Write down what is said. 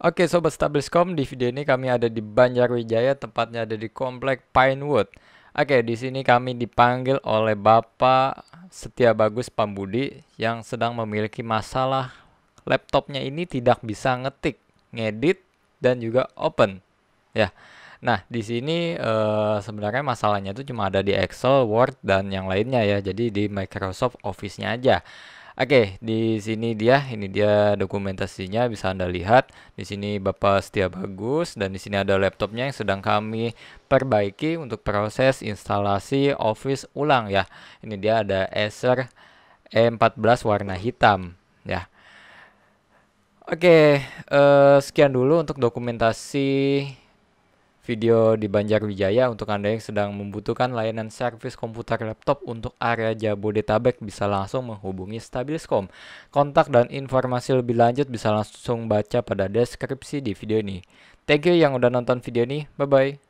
Oke Sobat Stabilscom, di video ini kami ada di Banjarwijaya, tepatnya ada di Komplek Pinewood. Oke, di sini kami dipanggil oleh Bapak Setia Bagus Pambudi yang sedang memiliki masalah laptopnya ini tidak bisa ngetik, ngedit, dan juga open. Ya, Nah, di sini e, sebenarnya masalahnya itu cuma ada di Excel, Word, dan yang lainnya ya. Jadi di Microsoft Office-nya aja. Oke, di sini dia, ini dia dokumentasinya bisa Anda lihat. Di sini Bapak Setia Bagus dan di sini ada laptopnya yang sedang kami perbaiki untuk proses instalasi Office ulang ya. Ini dia ada Acer E14 warna hitam ya. Oke, eh, sekian dulu untuk dokumentasi video di Banjarwijaya untuk Anda yang sedang membutuhkan layanan servis komputer laptop untuk area Jabodetabek bisa langsung menghubungi Stabiliscom. Kontak dan informasi lebih lanjut bisa langsung baca pada deskripsi di video ini. Thank you yang udah nonton video ini. Bye-bye.